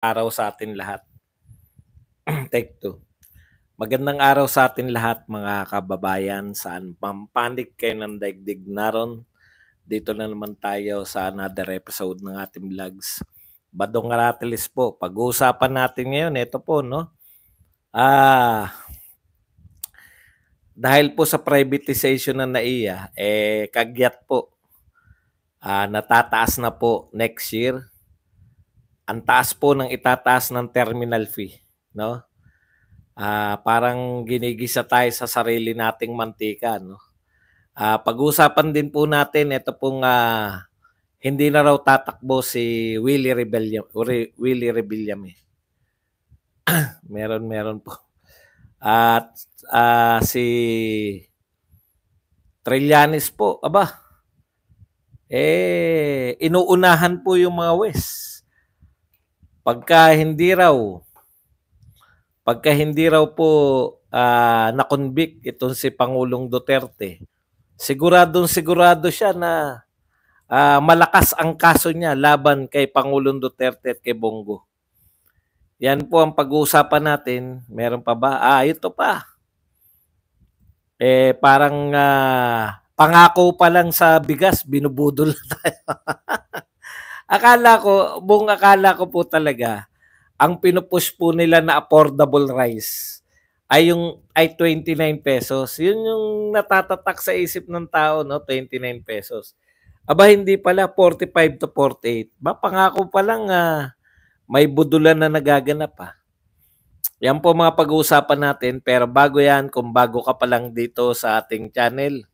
araw sa atin lahat. Take two. Magandang araw sa atin lahat mga kababayan. Saan pampanik kayo ng daigdig naron. Dito na naman tayo sa another episode ng ating vlogs. Badong Aratilis po. Pag-uusapan natin ngayon, ito po, no? Ah, dahil po sa privatization ng NAIA, eh, kagyat po. Ah, natataas na po next year ang taas po ng itataas ng terminal fee, no? Ah, uh, parang ginigisa tayo sa sarili nating mantika, no? Ah, uh, pag-usapan din po natin ito pong uh, hindi na raw tatakbo si Willie Rebellion, Re, Willie Rebellion. Eh. meron, meron po. At uh, si Trillanes po, aba, eh, inuunahan po yung mga West. Pagka hindi raw, pagka hindi raw po uh, na-convict itong si Pangulong Duterte, siguradong sigurado siya na uh, malakas ang kaso niya laban kay Pangulong Duterte at kay Bongo. Yan po ang pag-uusapan natin. Meron pa ba? Ah, ito pa. Eh, parang uh, pangako pa lang sa bigas, binubudol na tayo. Akala ko, buong akala ko po talaga, ang pinupush po nila na affordable rice ay yung ay 29 pesos. Yun yung natatatak sa isip ng tao, no? 29 pesos. Aba, hindi pala 45 to 48. Ba, pangako pa lang uh, may budulan na nagaganap pa. Ah. Yan po mga pag-uusapan natin. Pero bago yan, kung bago ka pa lang dito sa ating channel,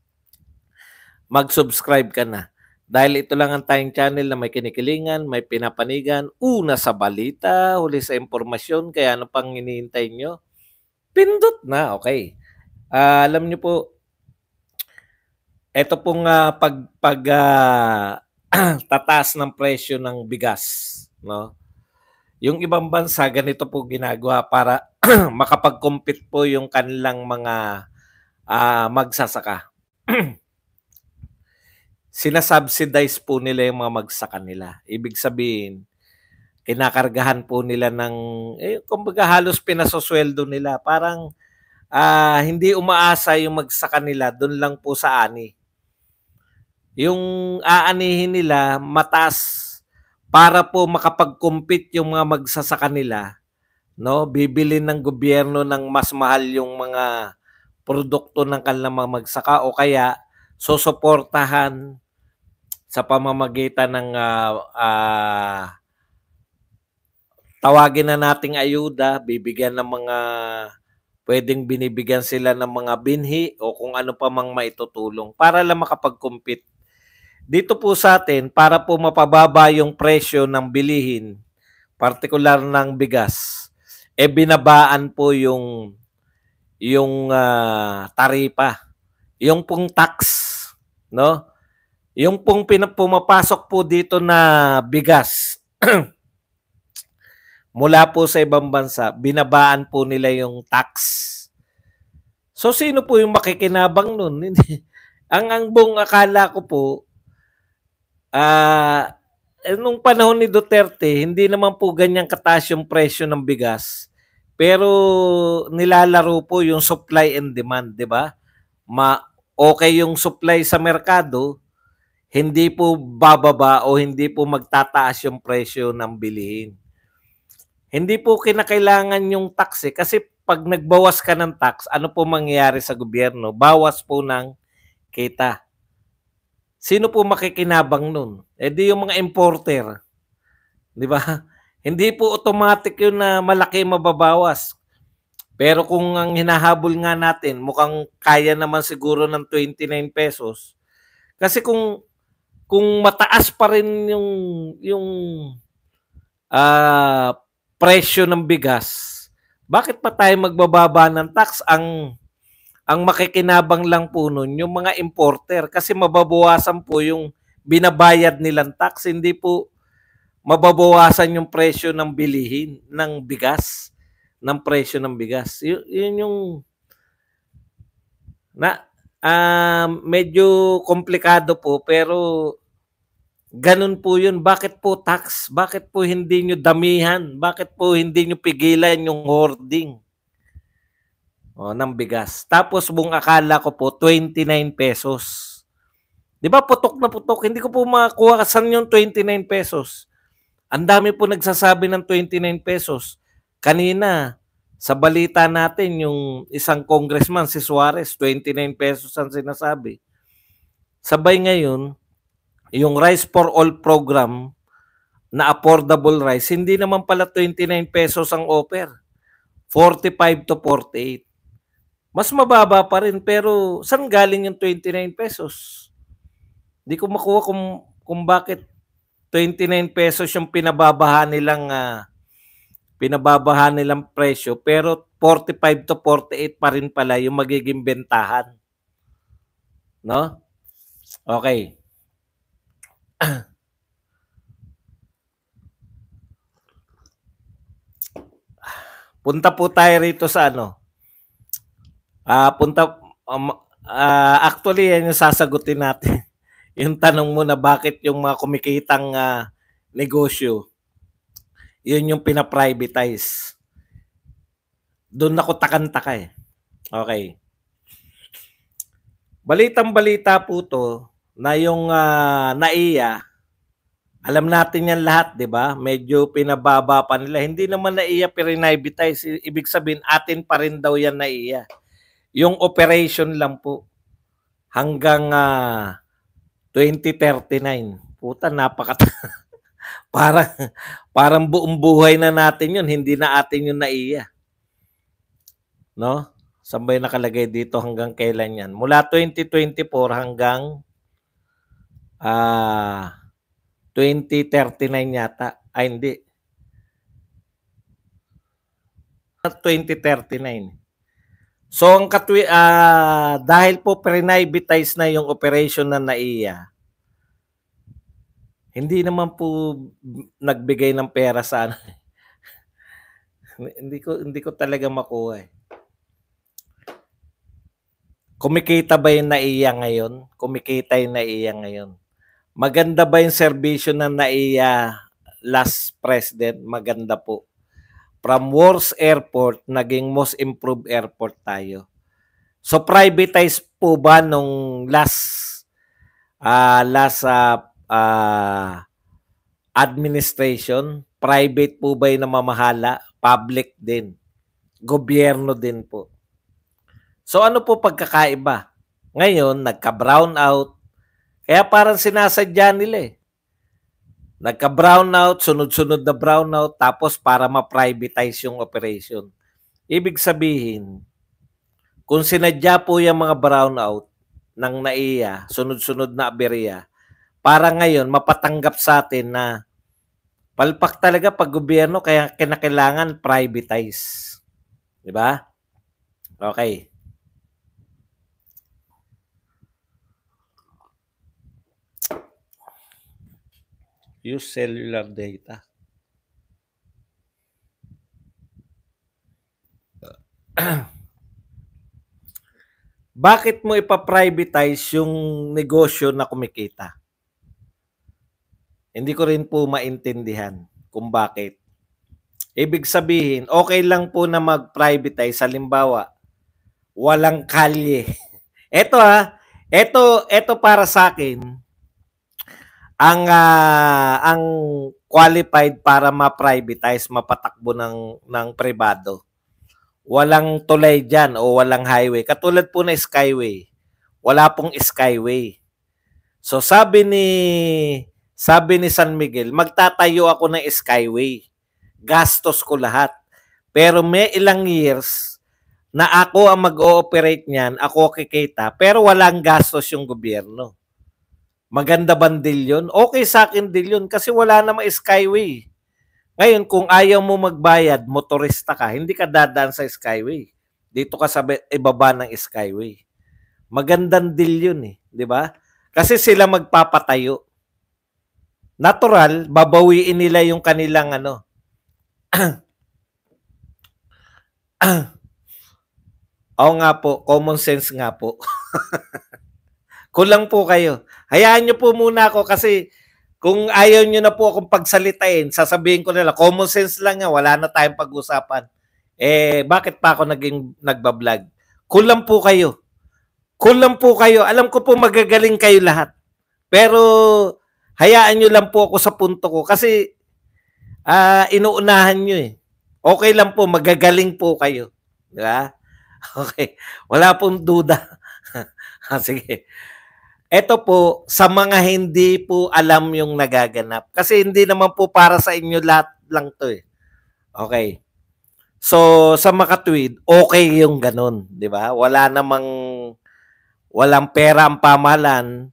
mag-subscribe ka na dahil ito lang ang tayong channel na may kinikilingan, may pinapanigan, una sa balita, huli sa impormasyon, kaya ano pang hinihintay nyo? Pindot na, okay. Uh, alam nyo po, ito pong uh, pag, pag uh, ah, tatas ng presyo ng bigas, no? Yung ibang bansa, ganito po ginagawa para makapag-compete po yung kanilang mga uh, magsasaka. sinasubsidize po nila yung mga magsaka nila. Ibig sabihin, kinakargahan po nila ng, eh, kumbaga halos pinasosweldo nila. Parang uh, hindi umaasa yung magsaka nila, doon lang po sa ani. Yung aanihin nila, matas para po makapag-compete yung mga magsasaka nila, no? Bibili ng gobyerno ng mas mahal yung mga produkto ng kanilang mga magsaka o kaya susuportahan sa pamamagitan ng uh, uh, tawagin na nating ayuda, bibigyan ng mga pwedeng binibigyan sila ng mga binhi o kung ano pa mang maitutulong para lang makapag-compete. Dito po sa atin, para po mapababa yung presyo ng bilihin, partikular ng bigas, e eh binabaan po yung yung uh, taripa, yung pong tax, no? Yung pong pumapasok po dito na bigas mula po sa ibang bansa, binabaan po nila yung tax. So sino po yung makikinabang nun? ang ang buong akala ko po ah uh, nung panahon ni Duterte, hindi naman po ganyan kataas yung presyo ng bigas. Pero nilalaro po yung supply and demand, 'di ba? Ma okay yung supply sa merkado, hindi po bababa o hindi po magtataas yung presyo ng bilihin. Hindi po kinakailangan yung tax eh, kasi pag nagbawas ka ng tax, ano po mangyayari sa gobyerno? Bawas po ng kita. Sino po makikinabang nun? Eh di yung mga importer. Di ba? Hindi po automatic yun na malaki mababawas. Pero kung ang hinahabol nga natin, mukhang kaya naman siguro ng 29 pesos. Kasi kung kung mataas pa rin yung yung uh, presyo ng bigas, bakit pa tayo magbababa ng tax ang ang makikinabang lang po nun yung mga importer kasi mababawasan po yung binabayad nilang tax hindi po mababawasan yung presyo ng bilihin ng bigas ng presyo ng bigas yun, yun yung na Um, medyo komplikado po pero ganun po yun. Bakit po tax? Bakit po hindi nyo damihan? Bakit po hindi nyo pigilan yung hoarding? O, ng bigas. Tapos buong akala ko po, 29 pesos. Di ba putok na putok? Hindi ko po makakuha saan yung 29 pesos. Ang dami po nagsasabi ng 29 pesos. Kanina, sa balita natin, yung isang congressman, si Suarez, 29 pesos ang sinasabi. Sabay ngayon, yung Rice for All program na affordable rice, hindi naman pala 29 pesos ang offer. 45 to 48. Mas mababa pa rin, pero saan galing yung 29 pesos? Hindi ko makuha kung, kung bakit 29 pesos yung pinababahan nilang uh, pinababahan nilang presyo pero 45 to 48 pa rin pala yung magiging bentahan. No? Okay. Punta po tayo rito sa ano. Ah, uh, punta um, uh, actually yan yung sasagutin natin. yung tanong mo na bakit yung mga kumikitang uh, negosyo yun yung pinaprivatize. Doon ako takan-taka eh. Okay. Balitang-balita po to na yung uh, naiya, alam natin yan lahat, di ba? Medyo pinababa pa nila. Hindi naman naiya pirinivatize. Ibig sabihin, atin pa rin daw yan naiya. Yung operation lang po hanggang uh, ah, 2039. Puta, napakata Parang, parang buong buhay na natin yun, hindi na atin yung naiya. No? Sambay nakalagay dito hanggang kailan yan. Mula 2024 hanggang ah, uh, 2039 yata. Ay, ah, hindi. 2039. So, ang katwi, uh, dahil po pre-privatize na yung operation na naiya, hindi naman po nagbigay ng pera sa ano. hindi ko hindi ko talaga makuha eh. Kumikita ba yung naiya ngayon? Kumikita yung naiya ngayon. Maganda ba yung serbisyo ng naiya last president? Maganda po. From worst airport, naging most improved airport tayo. So privatized po ba nung last uh, last uh, uh, administration, private po ba yung namamahala? Public din. Gobyerno din po. So ano po pagkakaiba? Ngayon, nagka-brown out. Kaya parang sinasadya nila eh. Nagka-brown out, sunod-sunod na brown out, tapos para ma-privatize yung operation. Ibig sabihin, kung sinadya po yung mga brown out ng NAIA, sunod-sunod na aberya, para ngayon mapatanggap sa atin na palpak talaga pag gobyerno kaya kinakailangan privatize. 'Di ba? Okay. Use cellular data. Bakit mo ipaprivatize yung negosyo na kumikita? Hindi ko rin po maintindihan kung bakit. Ibig sabihin, okay lang po na mag-privatize. Halimbawa, walang kalye. Ito ha, ah. ito, ito para sa akin, ang, uh, ang qualified para ma-privatize, mapatakbo ng, ng pribado. Walang tulay dyan o walang highway. Katulad po na skyway. Wala pong skyway. So sabi ni sabi ni San Miguel, magtatayo ako ng skyway. Gastos ko lahat. Pero may ilang years na ako ang mag-ooperate niyan, ako kikita, pero walang gastos yung gobyerno. Maganda bang deal yun? Okay sa akin deal yun kasi wala namang skyway. Ngayon, kung ayaw mo magbayad, motorista ka, hindi ka dadaan sa skyway. Dito ka sa ibaba ng skyway. Magandang deal yun eh, di ba? Kasi sila magpapatayo natural, babawiin nila yung kanilang ano. Oo nga po, common sense nga po. Kulang po kayo. Hayaan niyo po muna ako kasi kung ayaw niyo na po akong pagsalitain, sasabihin ko nila, common sense lang nga, wala na tayong pag-usapan. Eh, bakit pa ako naging nagbablog? Kulang po kayo. Kulang po kayo. Alam ko po magagaling kayo lahat. Pero hayaan nyo lang po ako sa punto ko kasi uh, inuunahan nyo eh. Okay lang po, magagaling po kayo. Di ba? Okay. Wala pong duda. Ah, sige. Ito po, sa mga hindi po alam yung nagaganap. Kasi hindi naman po para sa inyo lahat lang to eh. Okay. So, sa makatwid, okay yung ganun. Di ba? Wala namang, walang pera ang pamalan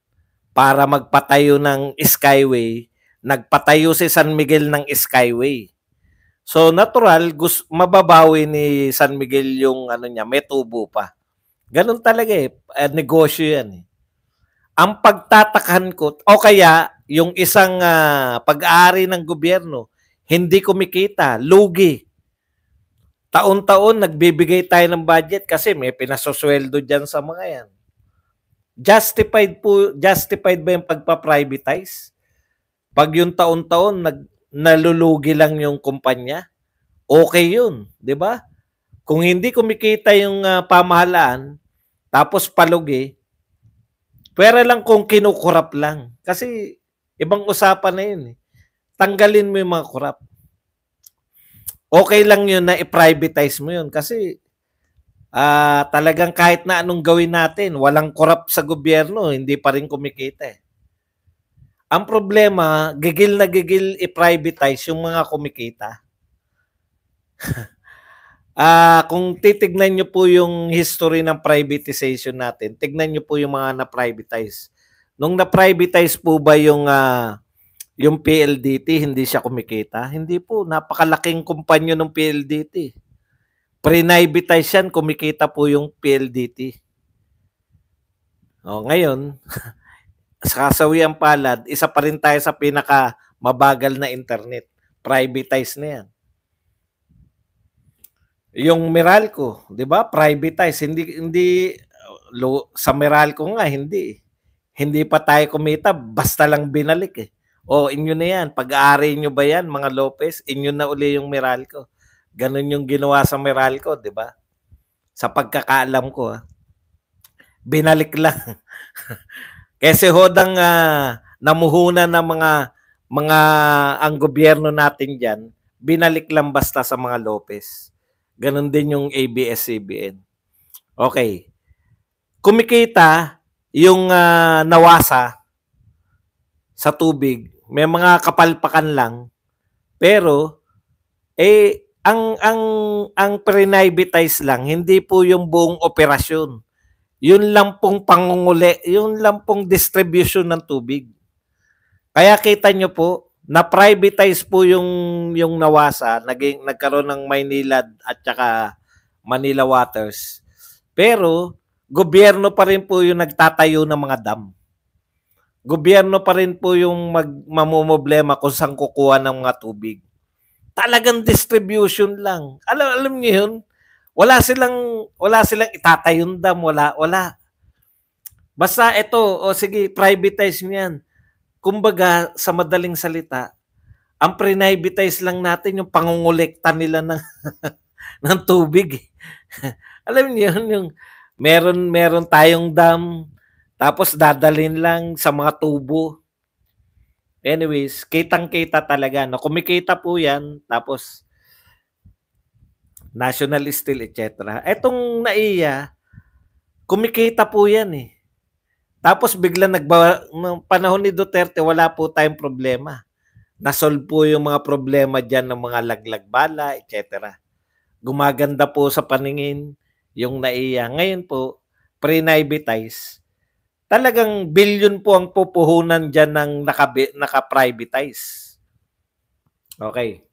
para magpatayo ng skyway, nagpatayo si San Miguel ng skyway. So natural, gus mababawi ni San Miguel yung ano niya, may tubo pa. Ganun talaga eh, eh negosyo yan eh. Ang pagtatakhan ko, o kaya yung isang uh, pag-aari ng gobyerno, hindi kumikita, lugi. Taon-taon nagbibigay tayo ng budget kasi may pinasosweldo dyan sa mga yan. Justified po, justified ba yung pagpa-privatize? Pag yung taon-taon nag nalulugi lang yung kumpanya, okay yun, 'di ba? Kung hindi kumikita yung uh, pamahalaan tapos palugi, pwera lang kung kinukurap lang. Kasi ibang usapan na yun. Eh. Tanggalin mo yung mga kurap. Okay lang yun na i-privatize mo yun kasi uh, talagang kahit na anong gawin natin, walang korap sa gobyerno, hindi pa rin kumikita eh. Ang problema, gigil na gigil i-privatize yung mga kumikita. uh, kung titignan niyo po yung history ng privatization natin, tignan niyo po yung mga na-privatize. Nung na-privatize po ba yung uh, yung PLDT, hindi siya kumikita? Hindi po. Napakalaking kumpanya ng PLDT Prinivatize yan, kumikita po yung PLDT. O, ngayon, sa kasawian palad, isa pa rin tayo sa pinaka mabagal na internet. Privatize na yan. Yung Meralco, 'di ba? Privatize, hindi hindi lo, sa Meralco nga hindi. Hindi pa tayo kumita basta lang binalik eh. O inyo na 'yan. Pag-aari niyo ba 'yan mga Lopez? Inyo na uli yung Meralco. Ganun yung ginawa sa Meralco, di ba? Sa pagkakaalam ko. Ha? Ah. Binalik lang. Kasi hodang uh, ah, namuhuna ng mga mga ang gobyerno natin diyan, binalik lang basta sa mga Lopez. Ganun din yung ABS-CBN. Okay. Kumikita yung uh, nawasa sa tubig. May mga kapalpakan lang. Pero, eh, ang ang ang privatize lang, hindi po yung buong operasyon. Yun lang pong pangunguli, yun lang pong distribution ng tubig. Kaya kita nyo po, na privatize po yung yung nawasa, naging nagkaroon ng Maynilad at saka Manila Waters. Pero gobyerno pa rin po yung nagtatayo ng mga dam. Gobyerno pa rin po yung mag, mamumblema kung saan kukuha ng mga tubig. Talagang distribution lang. Alam alam niyo 'yun? Wala silang wala silang itatayong dam, wala wala. Basta ito, o oh, sige, privatize niyan. Kumbaga, sa madaling salita, ang privatize lang natin yung pangungulekta nila ng ng tubig. alam niyo 'yun yung meron meron tayong dam tapos dadalhin lang sa mga tubo Anyways, kitang-kita talaga. No? Kumikita po yan. Tapos, national steel, etc. Etong naiya, kumikita po yan eh. Tapos bigla nagba ng panahon ni Duterte wala po tayong problema. Nasolve po yung mga problema diyan ng mga laglag bala, etc. Gumaganda po sa paningin yung naiya. Ngayon po, pre privatize talagang billion po ang pupuhunan dyan ng naka, naka-privatize. Okay.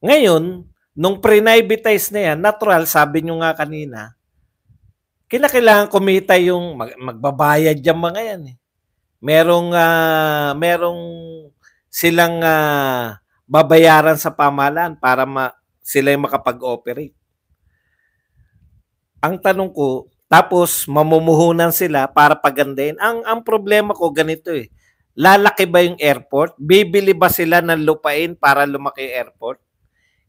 Ngayon, nung pre privatize na yan, natural, sabi nyo nga kanina, kailangan kumita yung mag, magbabayad yung mga yan. Eh. Merong, uh, merong silang uh, babayaran sa pamahalaan para ma, sila yung makapag-operate. Ang tanong ko, tapos mamumuhunan sila para pagandahin. Ang ang problema ko ganito eh. Lalaki ba yung airport? Bibili ba sila ng lupain para lumaki airport?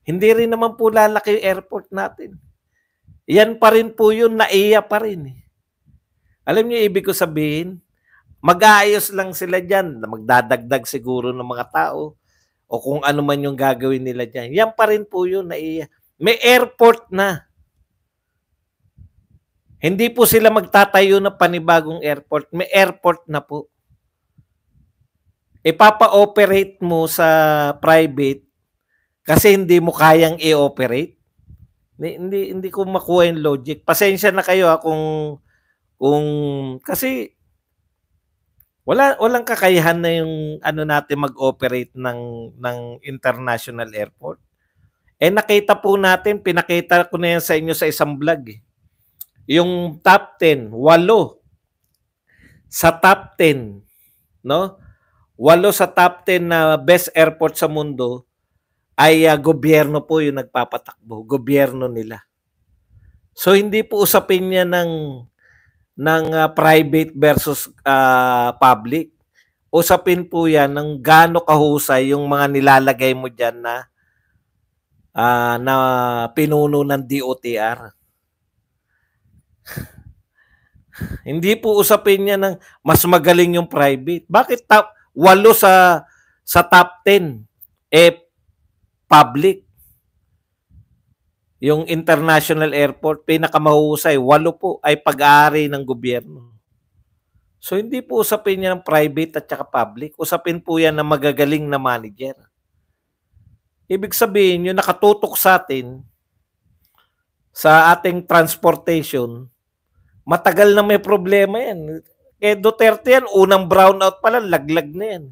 Hindi rin naman po lalaki yung airport natin. Yan pa rin po yun, naiya pa rin. Eh. Alam niyo, ibig ko sabihin, mag-aayos lang sila dyan, magdadagdag siguro ng mga tao o kung ano man yung gagawin nila dyan. Yan pa rin po yun, naiya. May airport na. Hindi po sila magtatayo ng panibagong airport. May airport na po. Ipapa-operate mo sa private kasi hindi mo kayang i-operate. Hindi, hindi, hindi ko makuha yung logic. Pasensya na kayo ha, ah, kung, kung kasi wala walang kakayahan na yung ano natin mag-operate ng ng international airport. Eh nakita po natin, pinakita ko na yan sa inyo sa isang vlog. Eh. Yung top 10, walo sa top 10, no? Walo sa top 10 na best airport sa mundo ay uh, gobyerno po yung nagpapatakbo, gobyerno nila. So hindi po usapin niya ng ng uh, private versus uh, public. Usapin po 'yan ng gaano kahusay yung mga nilalagay mo diyan na uh, na pinuno ng DOTR. Hindi po usapin niya ng mas magaling yung private. Bakit top, 8 sa sa top 10 eh public? Yung international airport, pinakamahusay, walo po ay pag-aari ng gobyerno. So hindi po usapin niya ng private at saka public. Usapin po yan ng magagaling na manager. Ibig sabihin, yung nakatutok sa atin sa ating transportation, Matagal na may problema yan. Eh Duterte yan, unang brownout pala, laglag na yan.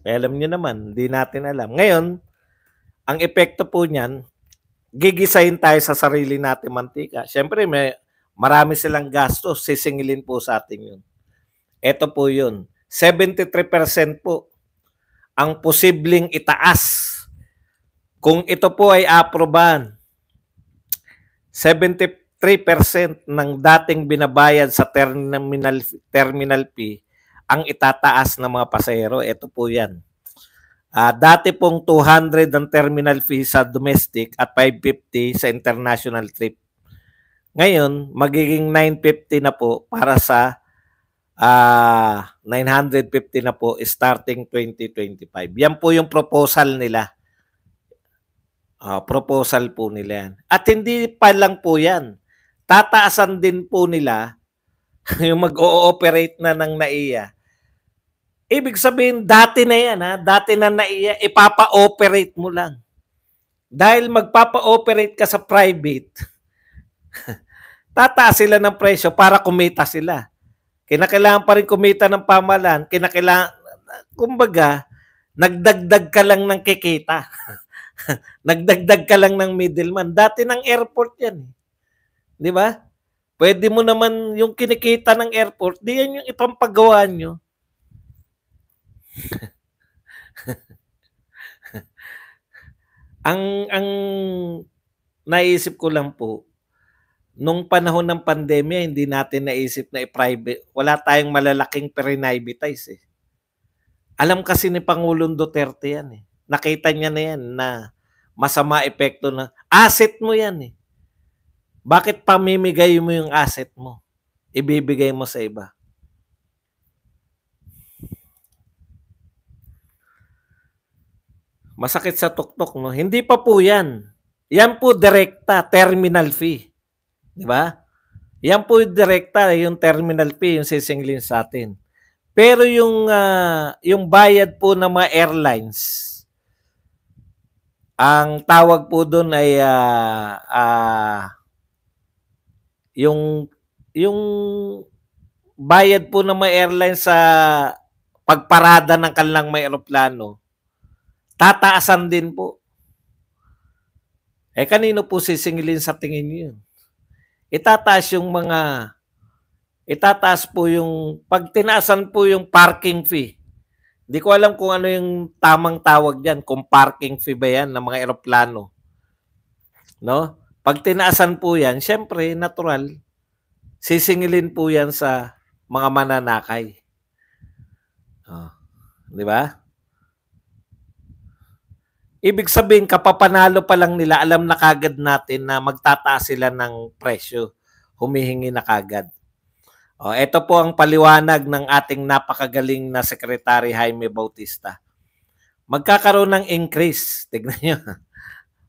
Eh, alam niyo naman, hindi natin alam. Ngayon, ang epekto po niyan, gigisahin tayo sa sarili natin mantika. Siyempre, may, marami silang gastos, sisingilin po sa atin yun. Ito po yun. 73% po ang posibleng itaas kung ito po ay aproban 73% ng dating binabayad sa terminal terminal fee ang itataas ng mga pasahero. Ito po 'yan. Uh, dati pong 200 ang terminal fee sa domestic at 550 sa international trip. Ngayon, magiging 950 na po para sa uh, ah, 950 na po starting 2025. Yan po yung proposal nila. Uh, proposal po nila yan. At hindi pa lang po yan. Tataasan din po nila yung mag-ooperate na ng NAIA. Ibig sabihin, dati na yan ha. Dati na NAIA, ipapa-operate mo lang. Dahil magpapa-operate ka sa private, tataas sila ng presyo para kumita sila. Kinakailangan pa rin kumita ng pamalan. Kinakailangan, kumbaga, nagdagdag ka lang ng kikita. Nagdagdag ka lang ng middleman. Dati ng airport yan. Eh. Di ba? Pwede mo naman yung kinikita ng airport, di yan yung ipampagawa nyo. ang ang naisip ko lang po, nung panahon ng pandemya, hindi natin naisip na i-private. Wala tayong malalaking privatize eh. Alam kasi ni Pangulong Duterte yan eh nakita niya na yan na masama epekto na asset mo yan eh. Bakit pamimigay mo yung asset mo? Ibibigay mo sa iba. Masakit sa tuktok, no? Hindi pa po yan. Yan po direkta, terminal fee. Di ba? Yan po direkta, yung terminal fee, yung sisinglin sa atin. Pero yung uh, yung bayad po ng mga airlines, ang tawag po doon ay uh, uh, yung yung bayad po ng mga airline sa pagparada ng kanilang may eroplano, tataasan din po. Eh kanino po sisingilin sa tingin niyo? Itataas yung mga itataas po yung pag po yung parking fee hindi ko alam kung ano yung tamang tawag diyan, kung parking fee ba yan ng mga eroplano. No? Pag tinaasan po yan, syempre, natural, sisingilin po yan sa mga mananakay. Oh, di ba? Ibig sabihin, kapapanalo pa lang nila, alam na kagad natin na magtataas sila ng presyo. Humihingi na kagad. Oh, ito po ang paliwanag ng ating napakagaling na Secretary Jaime Bautista. Magkakaroon ng increase. Tignan nyo.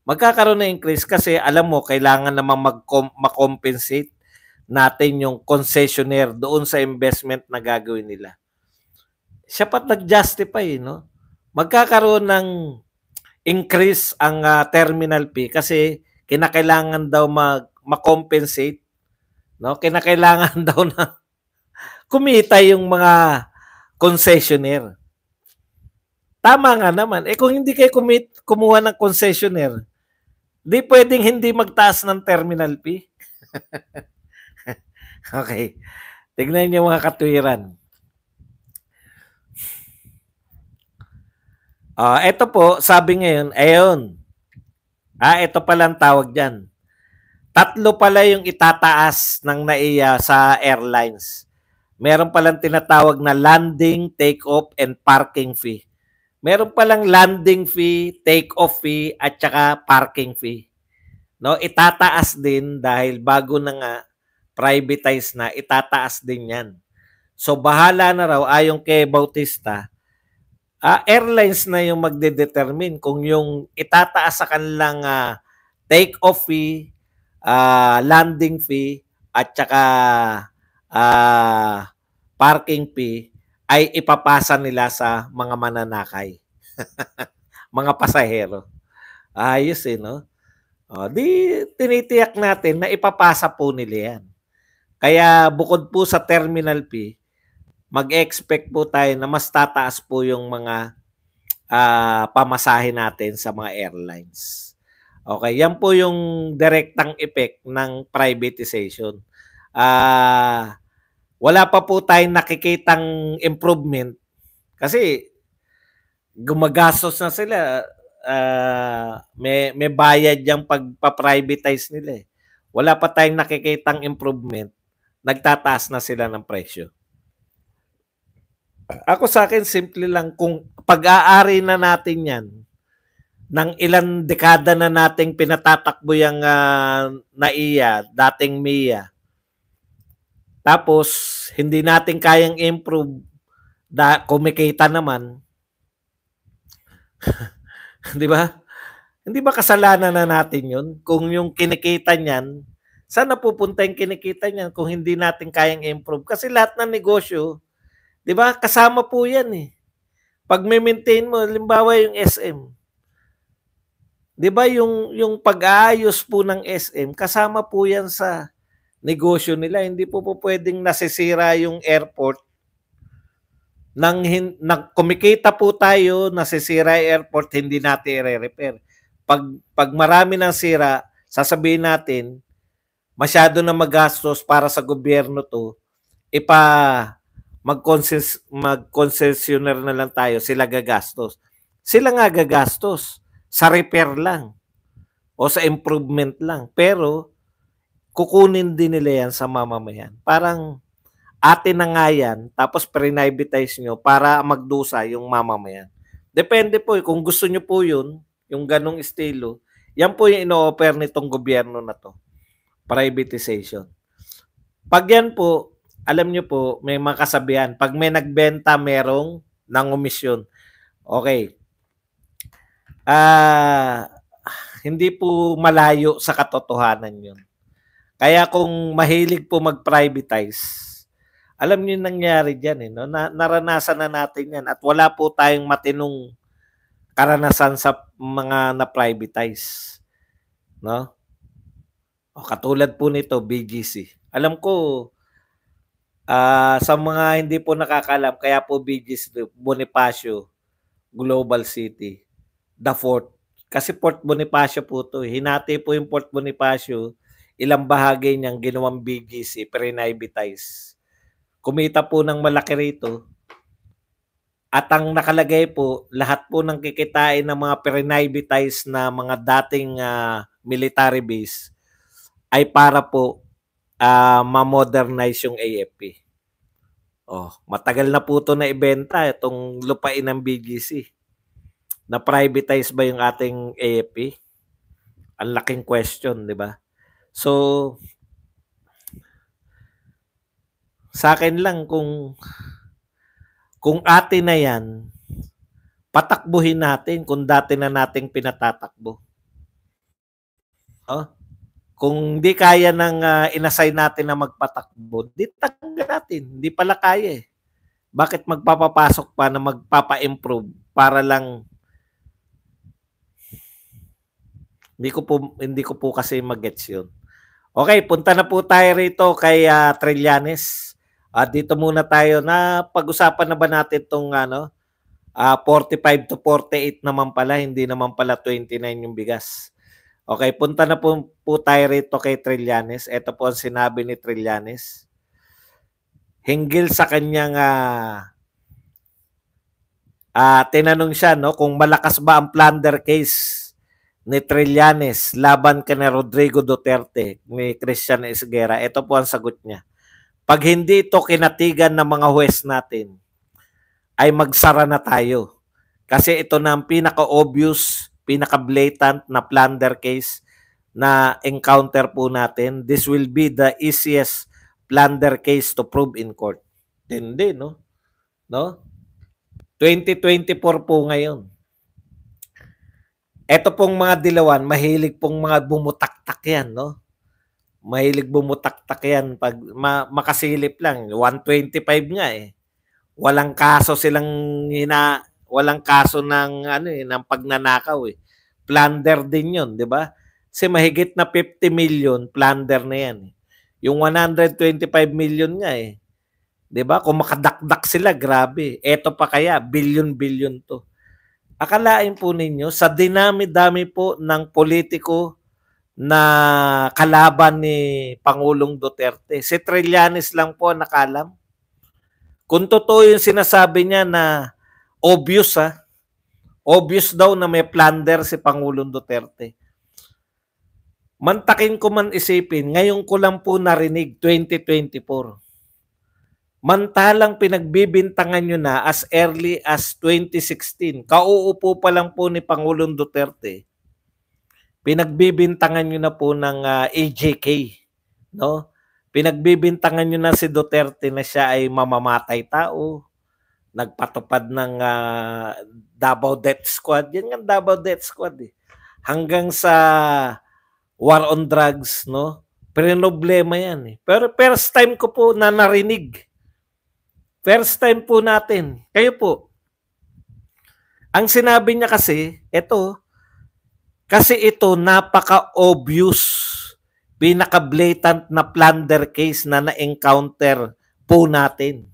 Magkakaroon ng increase kasi alam mo, kailangan naman mag-compensate natin yung concessionaire doon sa investment na gagawin nila. Siya pat nag-justify, no? Magkakaroon ng increase ang uh, terminal fee kasi kinakailangan daw mag compensate no kinakailangan daw na kumita yung mga concessionaire. Tama nga naman. Eh kung hindi kayo kumit, kumuha ng concessionaire, di pwedeng hindi magtaas ng terminal fee. okay. Tignan niyo mga katwiran. Uh, ah, ito po, sabi ngayon, ayun. Ah, ito pala ang tawag dyan. Tatlo pala yung itataas ng naiya sa airlines meron palang tinatawag na landing, take-off, and parking fee. Meron palang landing fee, take-off fee, at saka parking fee. No, itataas din dahil bago na nga privatize na, itataas din 'yan. So bahala na raw ayon kay Bautista, uh, airlines na yung magdedetermine kung yung itataas sa kanilang uh, ah, take-off fee, uh, landing fee, at saka uh, parking fee ay ipapasa nila sa mga mananakay. mga pasahero. Ayos eh, no? O, oh, di tinitiyak natin na ipapasa po nila yan. Kaya bukod po sa terminal fee, mag-expect po tayo na mas tataas po yung mga uh, pamasahe natin sa mga airlines. Okay, yan po yung direktang effect ng privatization. Ah, uh, wala pa po tayong nakikitang improvement kasi gumagastos na sila. Uh, may, may bayad yung pagpa-privatize nila eh. Wala pa tayong nakikitang improvement. Nagtataas na sila ng presyo. Ako sa akin, simple lang. Kung pag-aari na natin yan, ng ilang dekada na nating pinatatakbo yung uh, ah, NAIA, dating MIA, tapos, hindi natin kayang improve da kumikita naman. 'Di ba? Hindi ba kasalanan na natin 'yun? Kung yung kinikita niyan, saan napupunta yung kinikita niyan kung hindi natin kayang improve? Kasi lahat ng negosyo, 'di ba? Kasama po 'yan eh. Pag may maintain mo, limbawa yung SM. 'Di ba yung yung pag-aayos po ng SM, kasama po 'yan sa negosyo nila. Hindi po po pwedeng nasisira yung airport. Nang, hin- nang kumikita po tayo, nasisira yung airport, hindi natin i-repair. Pag, pag marami ng sira, sasabihin natin, masyado na magastos para sa gobyerno to, ipa mag-concess mag na lang tayo, sila gagastos. Sila nga gagastos sa repair lang o sa improvement lang. Pero kukunin din nila yan sa mamamayan. Parang atin na nga yan, tapos privatize nyo para magdusa yung mamamayan. Depende po, eh, kung gusto nyo po yun, yung ganong estilo, yan po yung ino-offer nitong gobyerno na to. Privatization. Pag yan po, alam nyo po, may makasabihan. Pag may nagbenta, merong nangumisyon. Okay. Ah, uh, hindi po malayo sa katotohanan yun. Kaya kung mahilig po mag-privatize, alam niyo nangyari diyan eh, no? Na, naranasan na natin 'yan at wala po tayong matinong karanasan sa mga na-privatize. No? O, katulad po nito, BGC. Alam ko, uh, sa mga hindi po nakakalam, kaya po BGC, Bonifacio, Global City, the Fort. Kasi Port Bonifacio po to. Eh. Hinati po yung Port Bonifacio ilang bahagi niyang ginawang BGC, pre-nivitize. Kumita po ng malaki rito. At ang nakalagay po, lahat po ng kikitain ng mga pre-nivitize na mga dating uh, military base ay para po uh, ma-modernize yung AFP. Oh, matagal na po ito na ibenta itong lupain ng BGC. Na-privatize ba yung ating AFP? Ang laking question, di ba? So, sa akin lang kung kung atin na yan, patakbuhin natin kung dati na nating pinatatakbo. Oh? Kung hindi kaya ng uh, ah, inasay natin na magpatakbo, di tanggal natin. Hindi pala kaya eh. Bakit magpapapasok pa na magpapa-improve para lang hindi ko po hindi ko po kasi magets 'yun. Okay, punta na po tayo rito kay uh, Trillanes. uh, dito muna tayo na pag-usapan na ba natin tong ano uh, ah, 45 to 48 naman pala, hindi naman pala 29 yung bigas. Okay, punta na po, po tayo rito kay Trillanes. Ito po ang sinabi ni Trillanes. Hinggil sa kanyang uh, uh, tinanong siya no kung malakas ba ang plunder case ni Trillanes laban kay Rodrigo Duterte ni Christian Esguera. Ito po ang sagot niya. Pag hindi ito kinatigan ng mga huwes natin, ay magsara na tayo. Kasi ito na ang pinaka-obvious, pinaka-blatant na plunder case na encounter po natin. This will be the easiest plunder case to prove in court. Hindi, no? No? 2024 po ngayon. Ito pong mga dilawan, mahilig pong mga bumutaktak yan, no? Mahilig bumutaktak yan pag ma- makasilip lang. 125 nga eh. Walang kaso silang hina, walang kaso ng ano eh, ng pagnanakaw eh. Plunder din 'yon, 'di ba? Kasi mahigit na 50 million plunder na 'yan. Eh. Yung 125 million nga eh. 'Di ba? Kung makadakdak sila, grabe. Eto pa kaya billion-billion 'to. Akalain po ninyo, sa dinami-dami po ng politiko na kalaban ni Pangulong Duterte, si Trillanes lang po nakalam. Kung totoo yung sinasabi niya na obvious ha, obvious daw na may plunder si Pangulong Duterte. Mantakin ko man isipin, ngayon ko lang po narinig 2024 Mantalang pinagbibintangan nyo na as early as 2016. Kauupo pa lang po ni Pangulong Duterte. Pinagbibintangan nyo na po ng uh, ah, AJK. No? Pinagbibintangan nyo na si Duterte na siya ay mamamatay tao. Nagpatupad ng uh, Davao Death Squad. Yan nga Davao Death Squad eh. Hanggang sa war on drugs, no? Pero problema yan eh. Pero first time ko po na narinig First time po natin. Kayo po. Ang sinabi niya kasi, ito, kasi ito napaka-obvious, pinaka-blatant na plunder case na na-encounter po natin.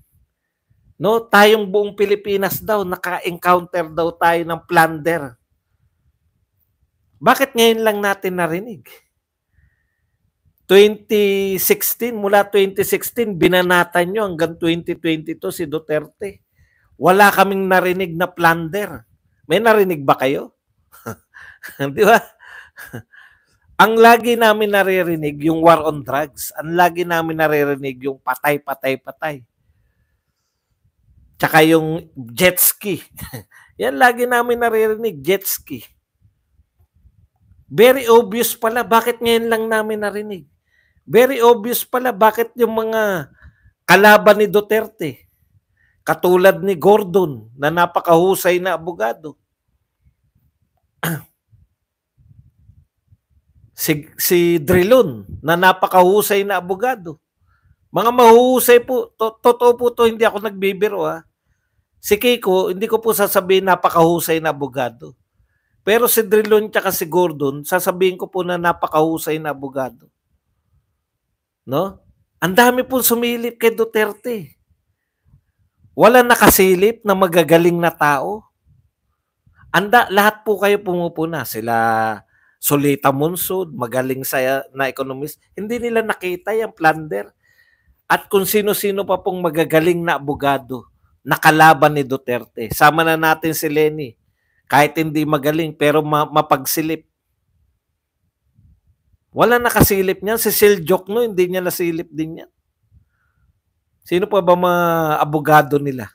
No, tayong buong Pilipinas daw naka-encounter daw tayo ng plunder. Bakit ngayon lang natin narinig? 2016, mula 2016, binanatan nyo hanggang 2022 si Duterte. Wala kaming narinig na plunder. May narinig ba kayo? Di ba? Ang lagi namin naririnig yung war on drugs. Ang lagi namin naririnig yung patay, patay, patay. Tsaka yung jet ski. Yan lagi namin naririnig, jet ski. Very obvious pala, bakit ngayon lang namin narinig? Very obvious pala bakit yung mga kalaban ni Duterte, katulad ni Gordon na napakahusay na abogado. si, si Drilon na napakahusay na abogado. Mga mahuhusay po, to, totoo po to, hindi ako nagbibiro ha. Si Kiko, hindi ko po sasabihin napakahusay na abogado. Pero si Drilon tsaka si Gordon, sasabihin ko po na napakahusay na abogado. No? Ang dami pong sumilip kay Duterte. Wala nakasilip na magagaling na tao. Anda, lahat po kayo pumupuna. Sila Solita Monsod, magaling sa na economist. Hindi nila nakita yung plunder. At kung sino-sino pa pong magagaling na abogado na kalaban ni Duterte. Sama na natin si Lenny. Kahit hindi magaling pero ma- mapagsilip. Wala nakasilip niyan. Si Siljok no, hindi niya nasilip din yan. Sino pa ba mga abogado nila?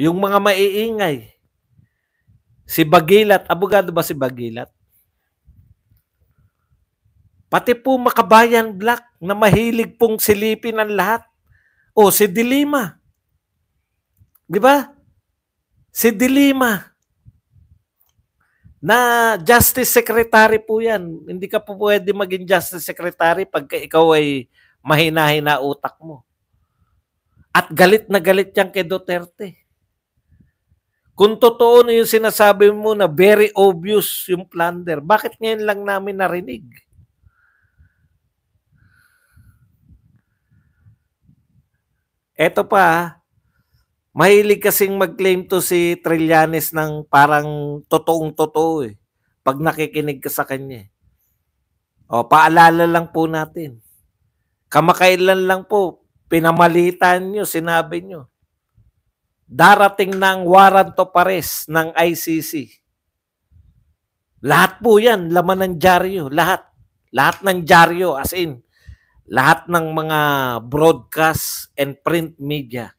Yung mga maiingay. Si Bagilat. Abogado ba si Bagilat? Pati po makabayan black na mahilig pong silipin ang lahat. O si Dilima. Di ba? Si Dilima na justice secretary po yan. Hindi ka po pwede maging justice secretary pagka ikaw ay mahina-hina utak mo. At galit na galit yan kay Duterte. Kung totoo na yung sinasabi mo na very obvious yung plunder, bakit ngayon lang namin narinig? Ito pa, Mahilig kasing mag-claim to si Trillanes ng parang totoong-totoo eh. Pag nakikinig ka sa kanya. Eh. O, paalala lang po natin. Kamakailan lang po, pinamalitan nyo, sinabi nyo. Darating ng warranto pares ng ICC. Lahat po yan, laman ng dyaryo, lahat. Lahat ng dyaryo, as in, lahat ng mga broadcast and print media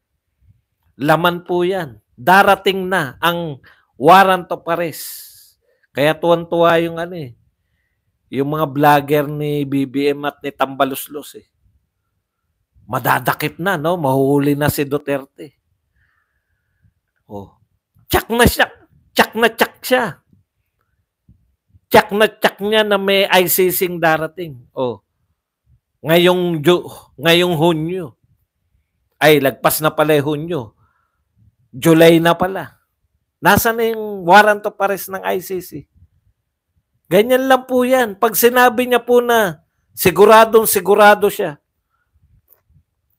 Laman po yan. Darating na ang warrant of arrest. Kaya tuwan-tuwa yung ano eh. Yung mga vlogger ni BBM at ni Tambaluslos eh. Madadakip na, no? Mahuhuli na si Duterte. Oh. Chak na siya. Chak na chak siya. Chak na chak niya na may ICC darating. Oh. Ngayong, ngayong Hunyo. Ay, lagpas na pala Hunyo. July na pala. Nasaan na yung warrant of arrest ng ICC? Ganyan lang po yan. Pag sinabi niya po na siguradong sigurado siya,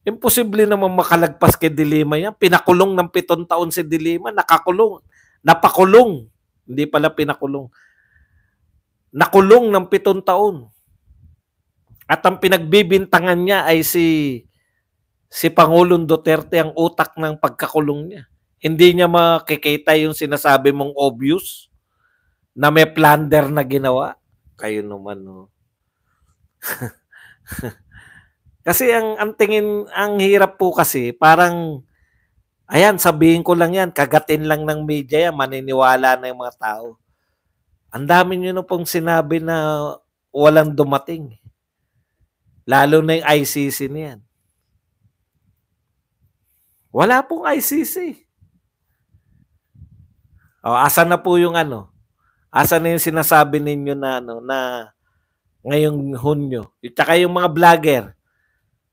imposible naman makalagpas kay Dilima yan. Pinakulong ng pitong taon si Dilima, nakakulong, napakulong. Hindi pala pinakulong. Nakulong ng pitong taon. At ang pinagbibintangan niya ay si si Pangulong Duterte ang utak ng pagkakulong niya hindi niya makikita yung sinasabi mong obvious na may plunder na ginawa. Kayo naman, no. kasi ang, ang tingin, ang hirap po kasi, parang, ayan, sabihin ko lang yan, kagatin lang ng media yan, maniniwala na yung mga tao. Ang dami nyo na pong sinabi na walang dumating. Lalo na yung ICC niyan. Wala pong ICC. Oh, asa na po yung ano? Asa na yung sinasabi ninyo na ano na ngayong Hunyo? Tsaka yung mga vlogger.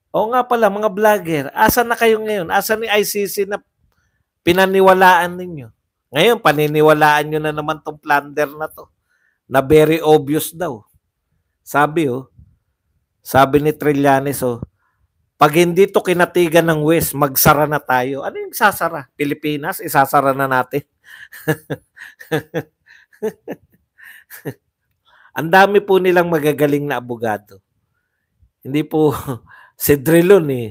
O nga pala, mga vlogger, asa na kayo ngayon? Asa ni ICC na pinaniwalaan ninyo? Ngayon, paniniwalaan niyo na naman tong plunder na to. Na very obvious daw. Sabi oh, sabi ni Trillanes oh, pag hindi to kinatigan ng West, magsara na tayo. Ano yung sasara? Pilipinas, isasara na natin. Ang dami po nilang magagaling na abogado. Hindi po si Drilon eh.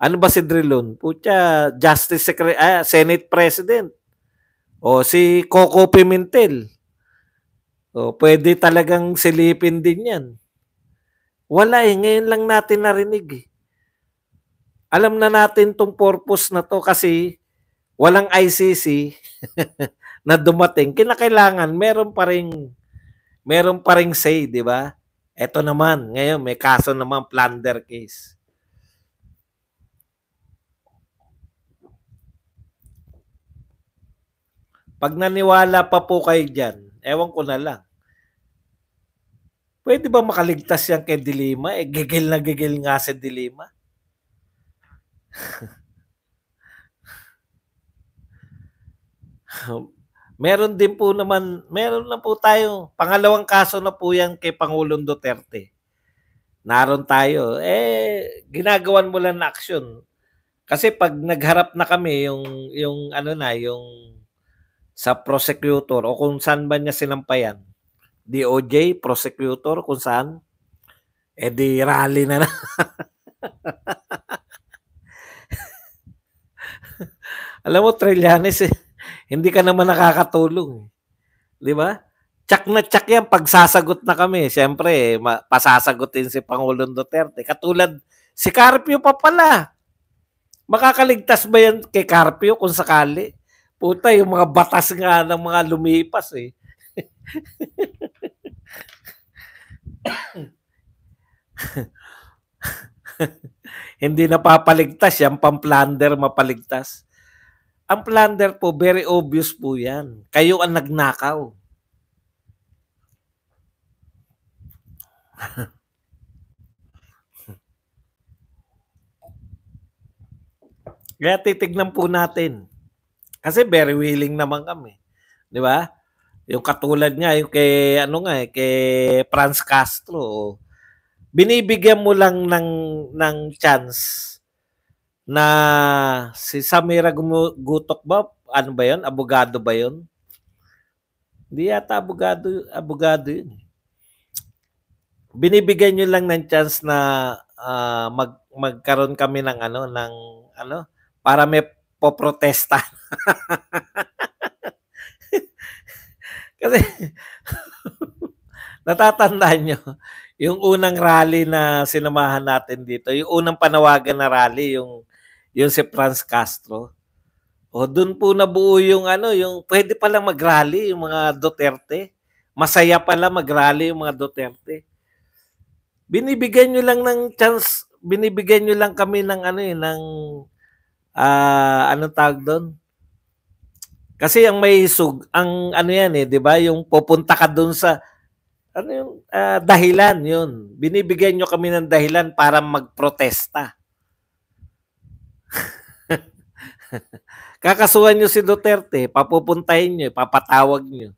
Ano ba si Drilon? Putya, Justice Secretary, ah, Senate President. O si Coco Pimentel. O pwede talagang silipin din yan. Wala eh. Ngayon lang natin narinig eh. Alam na natin tong purpose na to kasi walang ICC na dumating, kinakailangan meron pa ring meron pa ring say, 'di ba? Ito naman, ngayon may kaso naman plunder case. Pag naniwala pa po kayo dyan, ewan ko na lang. Pwede ba makaligtas yan kay Dilima? Eh, gigil na gigil nga si Dilima. meron din po naman, meron na po tayo. Pangalawang kaso na po yan kay Pangulong Duterte. Naroon tayo. Eh, ginagawan mo lang na aksyon. Kasi pag nagharap na kami, yung, yung ano na, yung sa prosecutor o kung saan ba niya sinampayan. DOJ, prosecutor, kung saan. Eh di rally na na. Alam mo, Trillanes eh. Hindi ka naman nakakatulong. Eh. Di ba? Tsak na tsak yan, pagsasagot na kami. Siyempre, pasasagutin si Pangulong Duterte. Katulad, si Carpio pa pala. Makakaligtas ba yan kay Carpio kung sakali? Puta, yung mga batas nga ng mga lumipas eh. Hindi napapaligtas yan, pamplander mapaligtas. Ang plunder po, very obvious po yan. Kayo ang nagnakaw. Kaya titignan po natin. Kasi very willing naman kami. Di ba? Yung katulad nga, yung kay, ano nga, eh, kay Franz Castro. Binibigyan mo lang ng, ng chance na si Samira Gutok ba? Ano ba yun? Abogado ba yun? Hindi yata abogado, abogado yun. Eh. Binibigyan nyo lang ng chance na uh, mag, magkaroon kami ng ano, ng ano, para may poprotesta. Kasi natatandaan nyo, yung unang rally na sinamahan natin dito, yung unang panawagan na rally, yung yung si Franz Castro. O doon po nabuo yung ano, yung pwede pala mag-rally yung mga Duterte. Masaya pala mag-rally yung mga Duterte. Binibigyan nyo lang ng chance, binibigyan nyo lang kami ng ano eh, ng uh, ano tawag doon? Kasi ang may sug, ang ano yan eh, di ba? Yung pupunta ka doon sa, ano yung, uh, dahilan yun. Binibigyan nyo kami ng dahilan para magprotesta. Kakasuhan nyo si Duterte, papupuntahin nyo, papatawag nyo.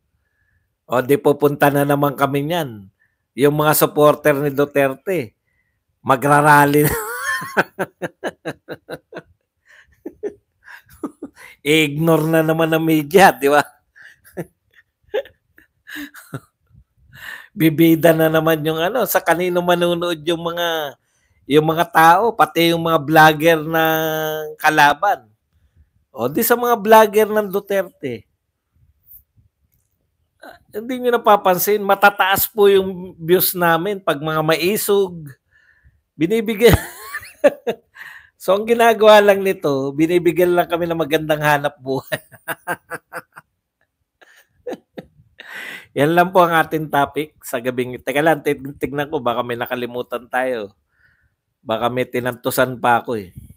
O di pupunta na naman kami niyan. Yung mga supporter ni Duterte, magrarali na. Ignore na naman ng media, di ba? Bibida na naman yung ano, sa kanino manunood yung mga yung mga tao, pati yung mga vlogger ng kalaban. O, di sa mga vlogger ng Duterte. Ah, hindi nyo napapansin, matataas po yung views namin pag mga maisog. Binibigyan. so, ang ginagawa lang nito, binibigyan lang kami ng magandang hanap buhay. Yan lang po ang ating topic sa gabing. Teka lang, tignan ko, baka may nakalimutan tayo. Baka may tinantusan pa ako eh.